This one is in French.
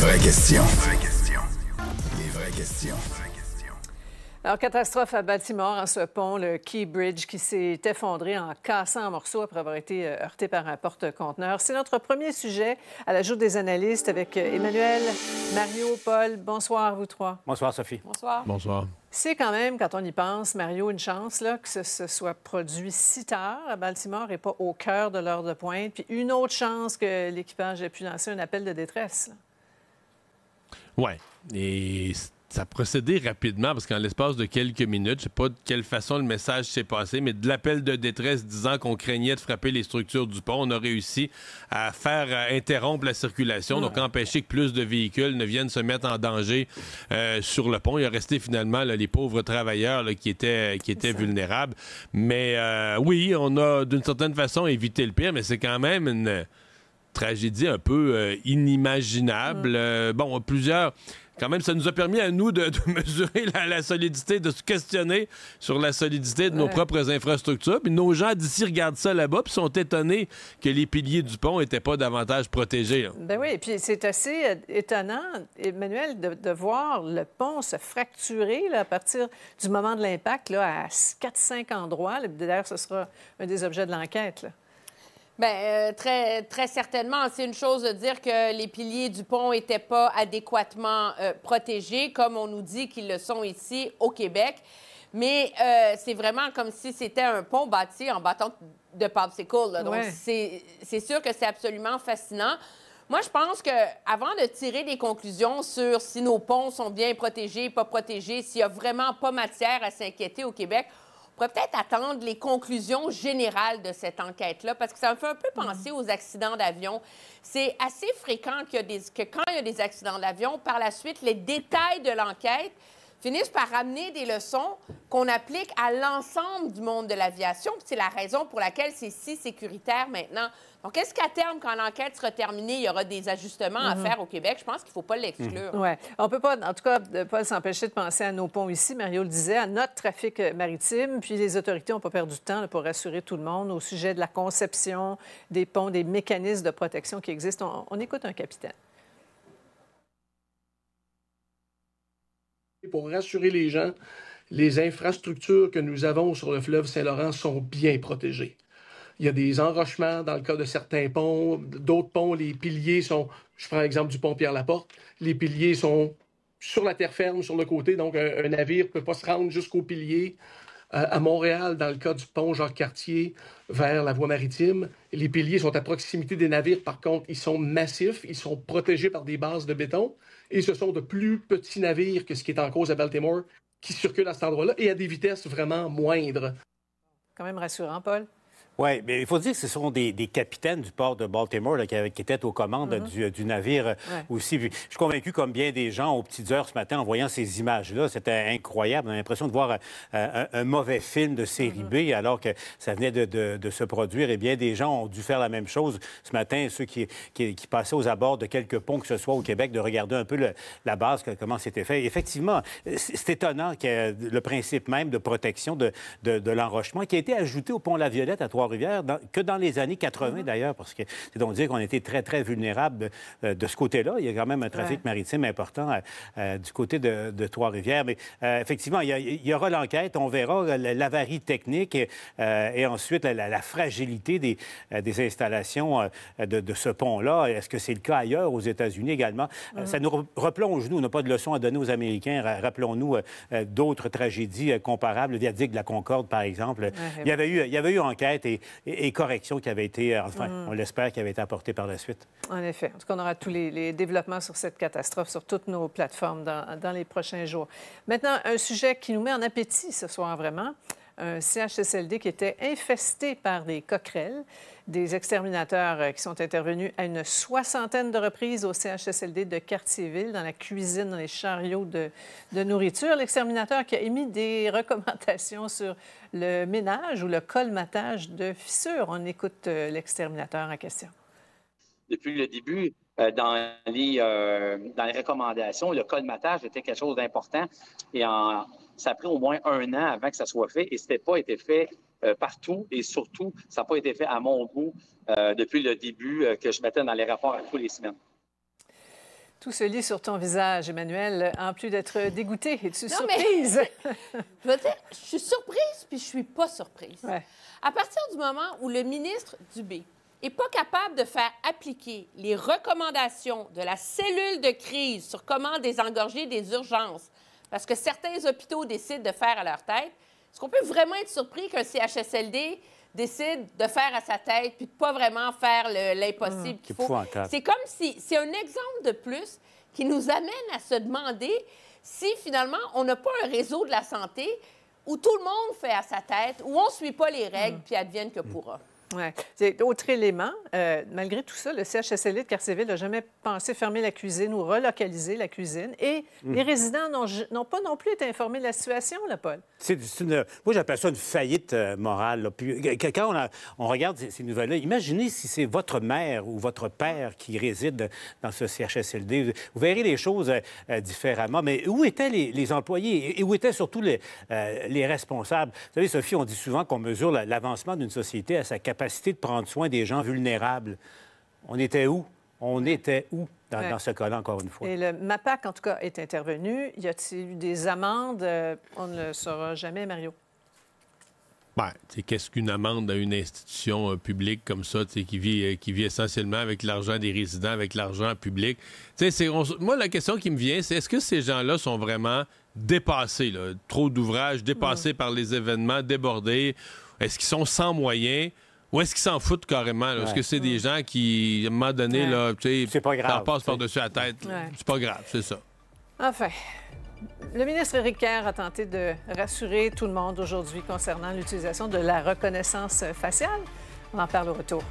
vraies questions. Les vraies questions. Alors, catastrophe à Baltimore en ce pont, le Key Bridge, qui s'est effondré en cassant en morceaux après avoir été euh, heurté par un porte-conteneur. C'est notre premier sujet à la des analystes avec euh, Emmanuel, Mario, Paul. Bonsoir vous trois. Bonsoir, Sophie. Bonsoir. Bonsoir. C'est quand même, quand on y pense, Mario, une chance là, que ce, soit produit si tard à Baltimore et pas au cœur de l'heure de pointe. Puis une autre chance que l'équipage ait pu lancer un appel de détresse. Ouais. Et ça a procédé rapidement parce qu'en l'espace de quelques minutes, je sais pas de quelle façon le message s'est passé, mais de l'appel de détresse disant qu'on craignait de frapper les structures du pont, on a réussi à faire interrompre la circulation, ah. donc empêcher que plus de véhicules ne viennent se mettre en danger euh, sur le pont. Il a resté finalement les pauvres travailleurs qui étaient vulnérables, mais euh, oui, on a d'une certaine façon évité le pire, mais c'est quand même une tragédie un peu euh, inimaginable. Mm. Euh, bon, plusieurs. Quand même, ça nous a permis à nous de, mesurer la, solidité, de se questionner sur la solidité de nos propres infrastructures. Puis nos gens d'ici regardent ça là-bas, puis sont étonnés que les piliers du pont n'étaient pas davantage protégés. Hein. Ben oui, puis c'est assez euh, étonnant, Emmanuel, de, voir le pont se fracturer à partir du moment de l'impact à 4-5 endroits. D'ailleurs, ce sera un des objets de l'enquête. Bien, euh, très, très certainement. C'est une chose de dire que les piliers du pont n'étaient pas adéquatement euh, protégés, comme on nous dit qu'ils le sont ici au Québec. Mais euh, c'est vraiment comme si c'était un pont bâti en bâton de popsicle. Donc, c'est sûr que c'est absolument fascinant. Moi, je pense que avant de tirer des conclusions sur si nos ponts sont bien protégés, pas protégés, s'il y a vraiment pas matière à s'inquiéter au Québec, peut-être attendre les conclusions générales de cette enquête-là, parce que ça me fait un peu penser aux accidents d'avion. C'est assez fréquent y que quand il y a des accidents d'avion, par la suite, les détails de l'enquête finissent par ramener des leçons qu'on applique à l'ensemble du monde de l'aviation. C'est la raison pour laquelle c'est si sécuritaire maintenant. Donc, est-ce qu'à terme, quand l'enquête sera terminée, il y aura des ajustements à mhm. faire au Québec? Je pense qu'il ne faut pas l'exclure. Mhm. Oui. On ne peut pas, en tout cas, pas s'empêcher de penser à nos ponts ici. Mario le disait, à notre trafic euh, maritime. Puis les autorités n'ont pas perdu de temps pour rassurer tout le monde au sujet de la conception des ponts, des mécanismes de protection qui existent. on écoute un capitaine. Pour rassurer les gens, les infrastructures que nous avons sur le fleuve Saint-Laurent sont bien protégées. Il y a des enrochements dans le cas de certains ponts. D'autres ponts, les piliers sont, je prends l'exemple du pont Pierre-Laporte, les piliers sont sur la terre ferme, sur le côté, donc un, navire ne peut pas se rendre jusqu'aux piliers. Euh, à Montréal, dans le cas du pont Jacques-Cartier vers la voie maritime, les piliers sont à proximité des navires. Par contre, ils sont massifs, ils sont protégés par des bases de béton. Et ce sont de plus petits navires que ce qui est en cause à Baltimore qui circulent à cet endroit-là et à des vitesses vraiment moindres. Quand même rassurant, Paul. Oui, mais il faut dire que ce sont des, capitaines du port de Baltimore qui, étaient aux commandes mm-hmm. du, navire euh, aussi. je suis convaincu, comme bien des gens, aux petites heures ce matin, en voyant ces images-là, c'était incroyable. On a l'impression de voir euh, un, mauvais film de série B, mm-hmm. alors que ça venait de, se produire. Et eh bien des gens ont dû faire la même chose ce matin, ceux qui, passaient aux abords de quelques ponts, que ce soit au Québec, de regarder un peu la base, comment c'était fait. effectivement, c'est étonnant que le principe même de protection de, l'enrochement qui a été ajouté au pont La Violette à trois trois que dans les années 80, mm-hmm. d'ailleurs, parce que c'est donc dire qu'on était très, très vulnérable euh, de, ce côté-là. Il y a quand même un trafic maritime important euh, euh, du côté de, Trois-Rivières. Mais effectivement, il y, aura l'enquête, on verra l'avarie technique et, ensuite la, fragilité des, des installations de, ce pont-là. Est-ce que c'est le cas ailleurs, aux États-Unis également? Mm-hmm. Ça nous replonge, nous, on n'a pas de leçon à donner aux Américains. Rappelons-nous d'autres tragédies comparables, le viaduc de la Concorde, par exemple. il, y avait eu, il y avait eu enquête et, corrections qui avaient été, euh, enfin, hmm. on l'espère, qui avaient été apportées par la suite. En effet. En tout cas, on aura tous les, développements sur cette catastrophe sur toutes nos plateformes dans, dans les prochains jours. Maintenant, un sujet qui nous met en appétit ce soir, vraiment un CHSLD qui était infesté par des coquerelles, des exterminateurs euh, qui sont intervenus à une soixantaine de reprises au CHSLD de Quartierville, dans la cuisine, dans les chariots de, nourriture. L'exterminateur qui a émis des recommandations sur le ménage ou le colmatage de fissures. On écoute euh, l'exterminateur en question. Depuis le début, euh, dans les, dans les recommandations, le colmatage était quelque chose d'important. Et en, ça a pris au moins un an avant que ça soit fait et ce n'était pas été fait euh, partout et surtout, ça n'a pas été fait à mon goût euh, depuis le début euh, que je mettais dans les rapports à tous les semaines. Tout se lit sur ton visage, Emmanuel, en plus d'être dégoûté, et de surprise. Mais... je je suis surprise puis je suis pas surprise. À partir du moment où le ministre Dubé n'est pas capable de faire appliquer les recommandations de la cellule de crise sur comment désengorger des urgences parce que certains hôpitaux décident de faire à leur tête, est-ce qu'on peut vraiment être surpris qu'un CHSLD décide de faire à sa tête puis de pas vraiment faire l'impossible mmh, qu'il faut? C'est comme si c'est un exemple de plus qui nous amène à se demander si finalement on n'a pas un réseau de la santé où tout le monde fait à sa tête, où on ne suit pas les règles, mmh. puis advienne que pourra. Ouais. autre élément, euh, malgré tout ça, le CHSLD de Carcéville n'a jamais pensé fermer la cuisine ou relocaliser la cuisine. Et hmm. les résidents n'ont pas non plus été informés de la situation, là, Paul. C'est une... moi, j'appelle ça une faillite euh, morale. Euh, quand on, regarde ces, nouvelles-là, imaginez si c'est votre mère ou votre père qui réside dans ce CHSLD. Vous verrez les choses différemment. Mais où étaient les, employés et où étaient surtout les, les responsables? Vous savez, Sophie, on dit souvent qu'on mesure l'avancement d'une société à sa capacité capacité de prendre soin des gens vulnérables. On était où? On était où dans, ce cas-là, encore une fois? Et le MAPAC, en tout cas, est intervenu. Y a-t-il eu des amendes? Euh, on ne le saura jamais, Mario. Ben, qu'est-ce qu'une amende à une institution euh, publique comme ça, qui vit, euh, qui vit essentiellement avec l'argent des résidents, avec l'argent public? moi, la question qui me vient, c'est est-ce que ces gens-là sont vraiment dépassés? Trop d'ouvrages, dépassés par les événements, débordés? Est-ce qu'ils sont sans moyens? Où est-ce qu'ils s'en foutent carrément? Est-ce que c'est des mm. gens qui, à un moment donné, ouais. là, passe par-dessus la tête? C'est pas grave, c'est ça. Enfin, le ministre Éric a tenté de rassurer tout le monde aujourd'hui concernant l'utilisation de la reconnaissance faciale. On en parle au retour.